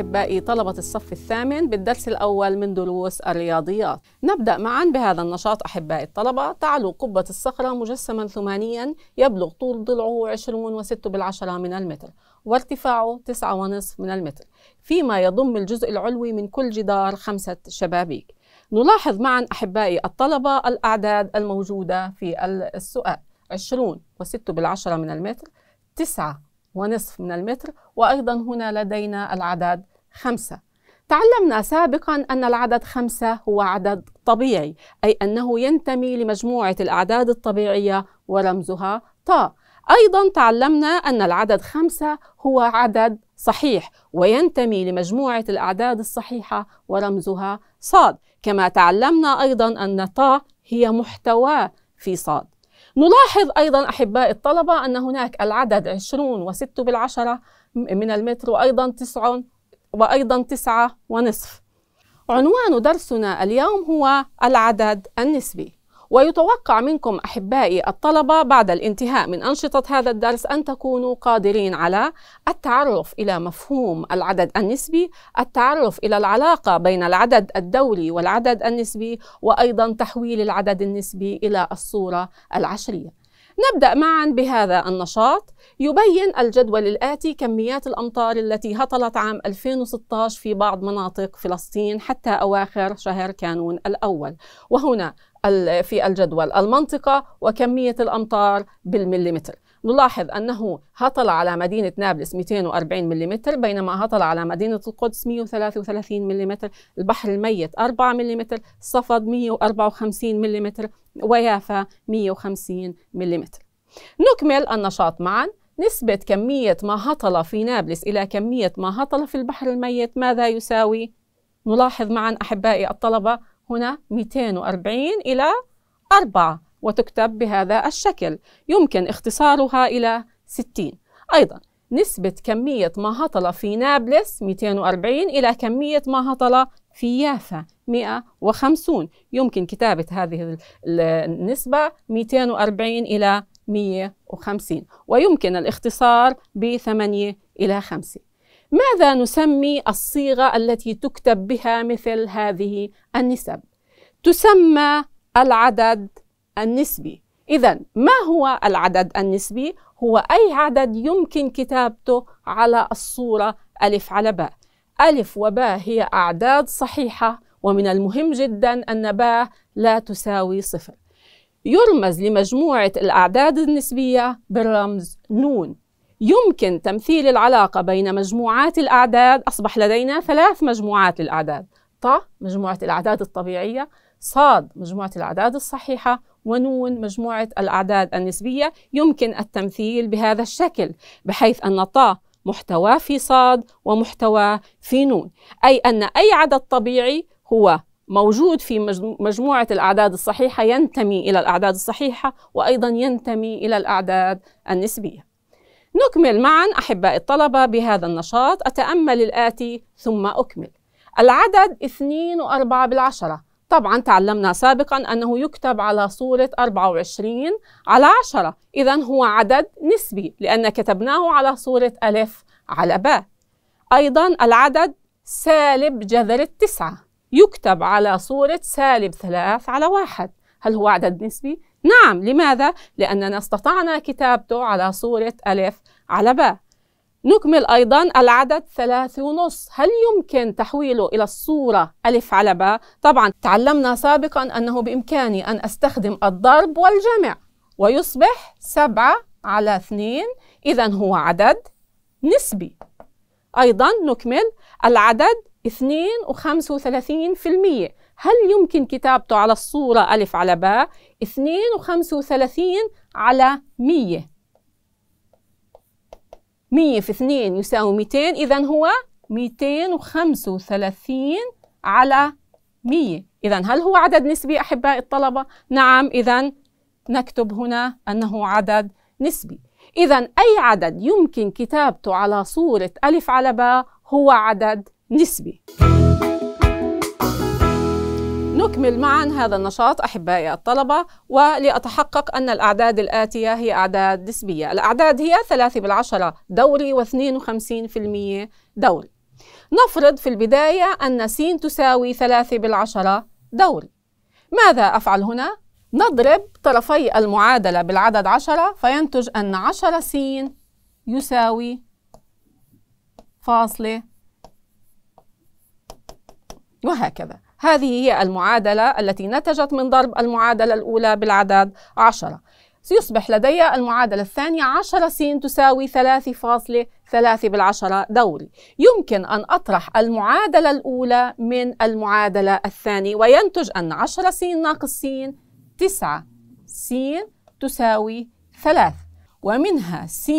أحبائي طلبة الصف الثامن بالدرس الأول من دروس الرياضيات نبدأ معا بهذا النشاط أحبائي الطلبة تعلو قبة الصخرة مجسما ثمانيا يبلغ طول ضلعه 20 و6 بالعشرة من المتر وارتفاعه ونصف من المتر فيما يضم الجزء العلوي من كل جدار خمسة شبابيك نلاحظ معا أحبائي الطلبة الأعداد الموجودة في السؤال 20 و6 بالعشرة من المتر 9 ونصف من المتر وأيضا هنا لدينا العدد خمسة تعلمنا سابقا أن العدد خمسة هو عدد طبيعي أي أنه ينتمي لمجموعة الأعداد الطبيعية ورمزها طا أيضا تعلمنا أن العدد خمسة هو عدد صحيح وينتمي لمجموعة الأعداد الصحيحة ورمزها صاد كما تعلمنا أيضا أن طا هي محتوى في صاد نلاحظ أيضا أحباء الطلبة أن هناك العدد 20 و6 بالعشرة من المتر وأيضا 9 وأيضا تسعة ونصف عنوان درسنا اليوم هو العدد النسبي ويتوقع منكم أحبائي الطلبة بعد الانتهاء من أنشطة هذا الدرس أن تكونوا قادرين على التعرف إلى مفهوم العدد النسبي، التعرف إلى العلاقة بين العدد الدولي والعدد النسبي، وأيضا تحويل العدد النسبي إلى الصورة العشرية. نبدأ معا بهذا النشاط يبين الجدول الآتي كميات الأمطار التي هطلت عام 2016 في بعض مناطق فلسطين حتى أواخر شهر كانون الأول وهنا في الجدول المنطقة وكمية الأمطار بالمليمتر نلاحظ أنه هطل على مدينة نابلس 240 ملم بينما هطل على مدينة القدس 133 ملم البحر الميت 4 ملم صفد 154 ملم ويافا 150 ملم نكمل النشاط معا نسبة كمية ما هطل في نابلس إلى كمية ما هطل في البحر الميت ماذا يساوي؟ نلاحظ معا أحبائي الطلبة هنا 240 إلى 4 وتكتب بهذا الشكل يمكن اختصارها إلى 60 أيضا نسبة كمية ما هطل في نابلس 240 إلى كمية ما هطل في يافا 150 يمكن كتابة هذه النسبة 240 إلى 150 ويمكن الاختصار ب 8 إلى 5 ماذا نسمي الصيغة التي تكتب بها مثل هذه النسب؟ تسمى العدد النسبي إذا ما هو العدد النسبي؟ هو أي عدد يمكن كتابته على الصورة ألف على باء ألف وباء هي أعداد صحيحة ومن المهم جدا أن باء لا تساوي صفر يرمز لمجموعة الأعداد النسبية بالرمز نون يمكن تمثيل العلاقة بين مجموعات الأعداد أصبح لدينا ثلاث مجموعات للأعداد ط مجموعة الأعداد الطبيعية صاد مجموعة الأعداد الصحيحة ونون مجموعة الأعداد النسبية يمكن التمثيل بهذا الشكل بحيث أن طا محتوى في صاد ومحتوى في نون أي أن أي عدد طبيعي هو موجود في مجموعة الأعداد الصحيحة ينتمي إلى الأعداد الصحيحة وأيضا ينتمي إلى الأعداد النسبية نكمل معا أحباء الطلبة بهذا النشاط أتأمل الآتي ثم أكمل العدد 2 و4 بالعشرة طبعا تعلمنا سابقا أنه يكتب على صورة 24 على 10 إذا هو عدد نسبي لأن كتبناه على صورة ألف على باء أيضا العدد سالب جذر التسعة يكتب على صورة سالب ثلاث على واحد هل هو عدد نسبي؟ نعم لماذا؟ لأننا استطعنا كتابته على صورة ألف على باء نكمل أيضا العدد ثلاثة ونص هل يمكن تحويله إلى الصورة ألف على باء؟ طبعا تعلمنا سابقا أنه بإمكاني أن أستخدم الضرب والجمع ويصبح سبعة على اثنين إذا هو عدد نسبي أيضا نكمل العدد 2.35% هل يمكن كتابته على الصورة ألف على باء؟ 2.35 على 100 100 في 2 يساوي 200 إذا هو 235 على 100 إذا هل هو عدد نسبي احبائي الطلبة؟ نعم إذا نكتب هنا أنه عدد نسبي إذا أي عدد يمكن كتابته على صورة ألف على باء هو عدد نسبي نكمل معا هذا النشاط أحبائي الطلبة ولأتحقق أن الأعداد الآتية هي أعداد نسبية الأعداد هي 3 بالعشرة دوري و52% دوري نفرض في البداية أن س تساوي 3 بالعشرة دوري ماذا أفعل هنا؟ نضرب طرفي المعادلة بالعدد عشرة فينتج أن عشرة س يساوي فاصلة وهكذا هذه هي المعادلة التي نتجت من ضرب المعادلة الأولى بالعدد 10 سيصبح لدي المعادلة الثانية 10 س تساوي 3.3 بالعشرة دوري يمكن أن أطرح المعادلة الأولى من المعادلة الثانية وينتج أن 10 س ناقص س 9 س تساوي 3 ومنها س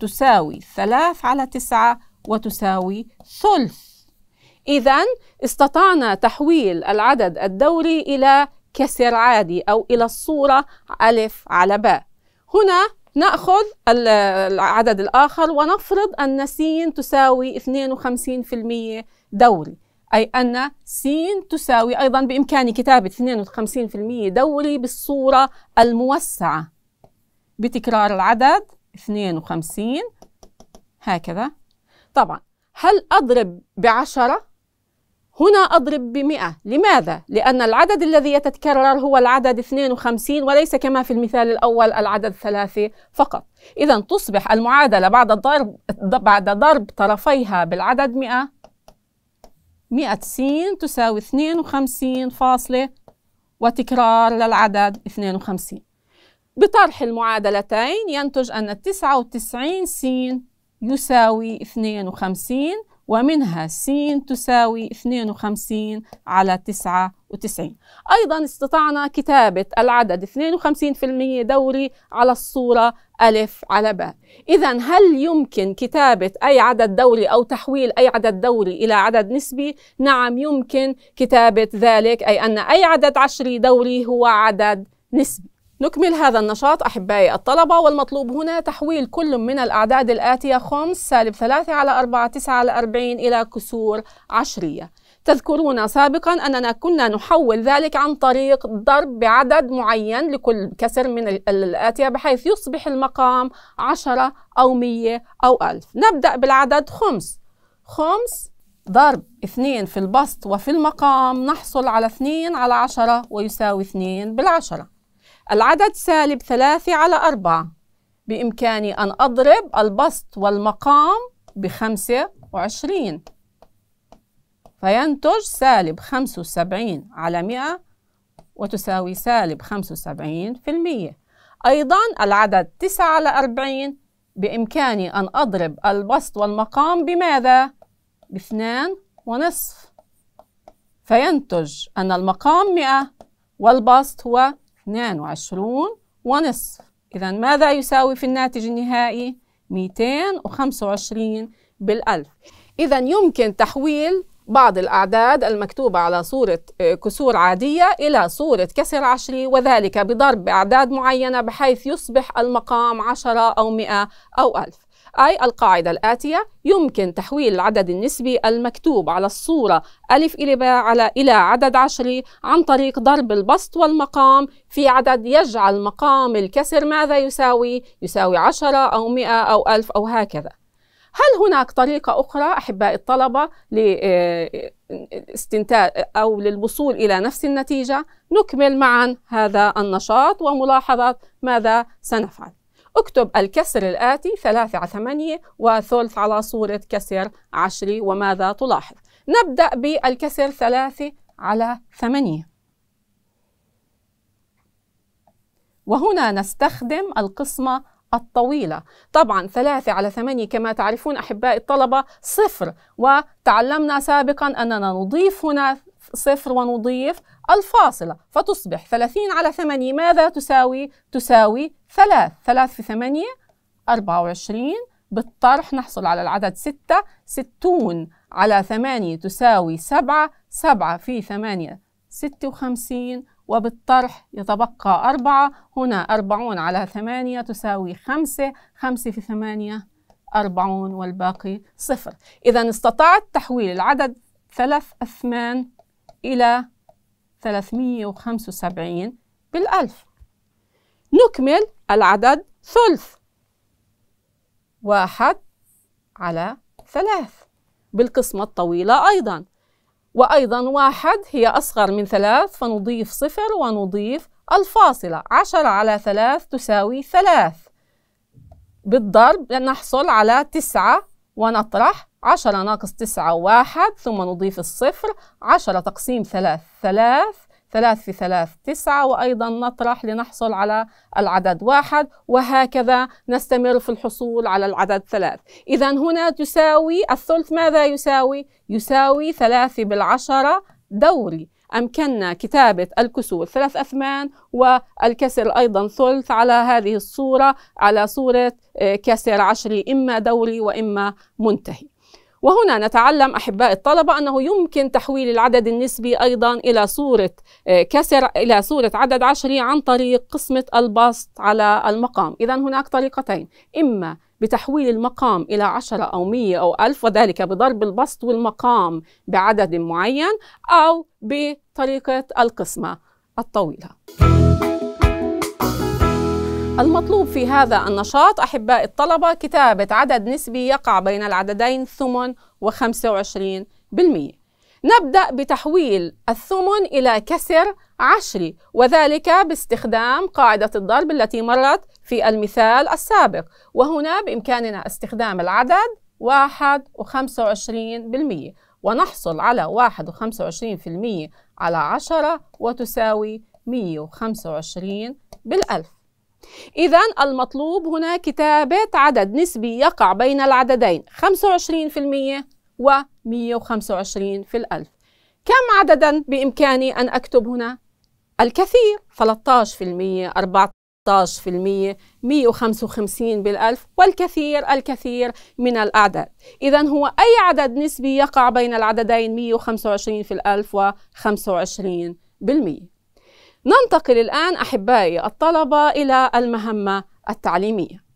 تساوي 3 على 9 وتساوي ثلث إذا استطعنا تحويل العدد الدولي إلى كسر عادي أو إلى الصورة ألف على باء هنا نأخذ العدد الآخر ونفرض أن س تساوي 52% دوري أي أن س تساوي أيضا بإمكاني كتابة 52% دوري بالصورة الموسعة بتكرار العدد 52 هكذا طبعا هل أضرب بعشرة هنا أضرب بمئة لماذا؟ لأن العدد الذي يتكرر هو العدد 52 وليس كما في المثال الأول العدد ثلاثة فقط إذا تصبح المعادلة بعد ضرب, بعد ضرب طرفيها بالعدد 100 100 سين تساوي 52 فاصلة وتكرار للعدد 52 بطرح المعادلتين ينتج أن 99 سين يساوي 52 ومنها س تساوي 52 على 99 أيضا استطعنا كتابة العدد 52% دوري على الصورة ألف على باء إذا هل يمكن كتابة أي عدد دوري أو تحويل أي عدد دوري إلى عدد نسبي؟ نعم يمكن كتابة ذلك أي أن أي عدد عشري دوري هو عدد نسبي نكمل هذا النشاط أحبائي الطلبة والمطلوب هنا تحويل كل من الأعداد الآتية خمس سالب ثلاثة على أربعة تسعة على أربعين إلى كسور عشرية تذكرون سابقا أننا كنا نحول ذلك عن طريق ضرب بعدد معين لكل كسر من الآتية بحيث يصبح المقام عشرة أو مية أو ألف نبدأ بالعدد خمس خمس ضرب اثنين في البسط وفي المقام نحصل على اثنين على عشرة ويساوي اثنين بالعشرة العدد سالب ثلاثة على أربعة بإمكاني أن أضرب البسط والمقام بخمسة وعشرين فينتج سالب خمسة وسبعين على مئة وتساوي سالب خمسة وسبعين في المية أيضا العدد تسعة على أربعين بإمكاني أن أضرب البسط والمقام بماذا؟ باثنان ونصف فينتج أن المقام مئة والبسط هو 22 ونصف إذا ماذا يساوي في الناتج النهائي؟ 225 بالألف إذا يمكن تحويل بعض الأعداد المكتوبة على صورة آه، كسور عادية إلى صورة كسر عشري وذلك بضرب أعداد معينة بحيث يصبح المقام عشرة أو مئة أو ألف أي القاعدة الآتية يمكن تحويل العدد النسبي المكتوب على الصورة ألف إلى باء على إلى عدد عشري عن طريق ضرب البسط والمقام في عدد يجعل مقام الكسر ماذا يساوي؟ يساوي عشرة أو مئة أو ألف أو هكذا هل هناك طريقة أخرى أحباء الطلبة لاستنتاج آه، أو للوصول إلى نفس النتيجة؟ نكمل معا هذا النشاط وملاحظة ماذا سنفعل اكتب الكسر الآتي ثلاثة على ثمانية وثلث على صورة كسر عشري وماذا تلاحظ؟ نبدأ بالكسر ثلاثة على ثمانية وهنا نستخدم القسمة الطويلة طبعاً ثلاثة على ثمانية كما تعرفون أحبائي الطلبة صفر وتعلمنا سابقاً أننا نضيف هنا صفر ونضيف الفاصلة فتصبح ثلاثين على ثمانية ماذا تساوي؟ تساوي ثلاث ثلاث في ثمانية أربعة وعشرين بالطرح نحصل على العدد ستة ستون على ثمانية تساوي سبعة سبعة في ثمانية ستة وخمسين وبالطرح يتبقى أربعة هنا أربعون على ثمانية تساوي خمسة خمسة في ثمانية أربعون والباقي صفر إذا استطعت تحويل العدد ثلاث أثمان إلى 375 بالألف نكمل العدد ثلث واحد على ثلاث بالقسمة الطويلة أيضا وأيضا واحد هي أصغر من ثلاث فنضيف صفر ونضيف الفاصلة عشرة على ثلاث تساوي ثلاث بالضرب نحصل على تسعة ونطرح عشرة ناقص تسعة واحد ثم نضيف الصفر عشرة تقسيم ثلاث ثلاث 3 في 3 9 وأيضا نطرح لنحصل على العدد 1 وهكذا نستمر في الحصول على العدد 3 إذا هنا تساوي الثلث ماذا يساوي؟ يساوي 3 بالعشرة دوري أمكننا كتابة الكسور ثلاث أثمان والكسر أيضا ثلث على هذه الصورة على صورة آه، كسر عشري إما دوري وإما منتهي وهنا نتعلم أحباء الطلبة أنه يمكن تحويل العدد النسبي أيضا إلى صورة آه، كسر إلى صورة عدد عشري عن طريق قسمة البسط على المقام إذا هناك طريقتين إما بتحويل المقام إلى عشرة أو مية أو ألف وذلك بضرب البسط والمقام بعدد معين أو بطريقة القسمة الطويلة المطلوب في هذا النشاط أحباء الطلبة كتابة عدد نسبي يقع بين العددين ثمن و25% نبدأ بتحويل الثمن إلى كسر عشري وذلك باستخدام قاعدة الضرب التي مرت في المثال السابق وهنا بإمكاننا استخدام العدد واحد و25% بالمية ونحصل على واحد و25% على عشرة وتساوي 125 بالألف إذا المطلوب هنا كتابة عدد نسبي يقع بين العددين 25% و 125 في الألف كم عددا بإمكاني أن أكتب هنا؟ الكثير 13% 14% 155 بالألف والكثير الكثير من الأعداد إذا هو أي عدد نسبي يقع بين العددين 125 في الألف و 25 بالمئة ننتقل الآن أحبائي الطلبة إلى المهمة التعليمية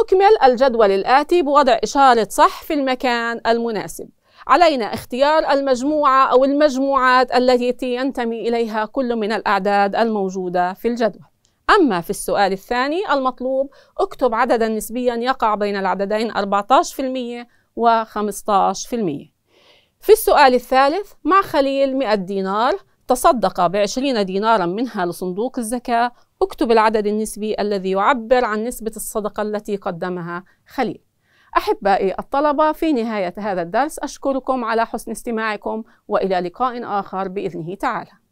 نكمل الجدول الآتي بوضع إشارة صح في المكان المناسب علينا اختيار المجموعة أو المجموعات التي ينتمي إليها كل من الأعداد الموجودة في الجدول أما في السؤال الثاني المطلوب اكتب عددا نسبيا يقع بين العددين 14% و 15% في السؤال الثالث مع خليل 100 دينار تصدق بعشرين دينارا منها لصندوق الزكاة اكتب العدد النسبي الذي يعبر عن نسبة الصدقة التي قدمها خليل أحبائي الطلبة في نهاية هذا الدرس أشكركم على حسن استماعكم وإلى لقاء آخر بإذنه تعالى